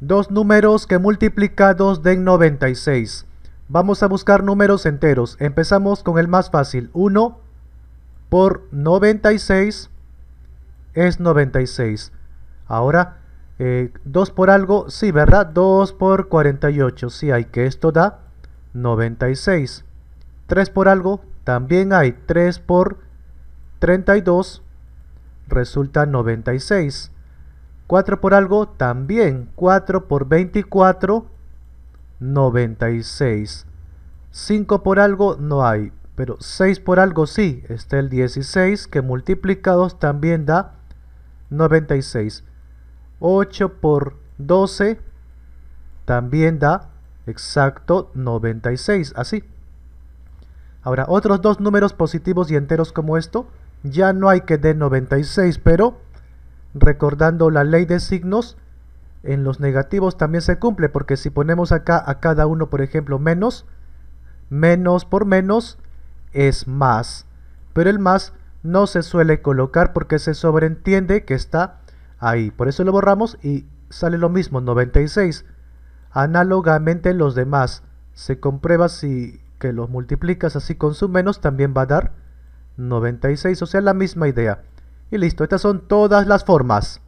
Dos números que multiplicados den 96. Vamos a buscar números enteros. Empezamos con el más fácil. 1 por 96 es 96. Ahora, eh, 2 por algo, sí, ¿verdad? 2 por 48, sí hay que esto da 96. 3 por algo, también hay 3 por 32, resulta 96. 4 por algo también. 4 por 24, 96. 5 por algo no hay, pero 6 por algo sí. Está el 16 que multiplicados también da 96. 8 por 12 también da exacto 96, así. Ahora, otros dos números positivos y enteros como esto, ya no hay que de 96, pero recordando la ley de signos, en los negativos también se cumple, porque si ponemos acá a cada uno, por ejemplo, menos, menos por menos es más. Pero el más no se suele colocar porque se sobreentiende que está ahí. Por eso lo borramos y sale lo mismo, 96. Análogamente los demás. Se comprueba si que los multiplicas así con su menos también va a dar 96, o sea la misma idea. Y listo, estas son todas las formas.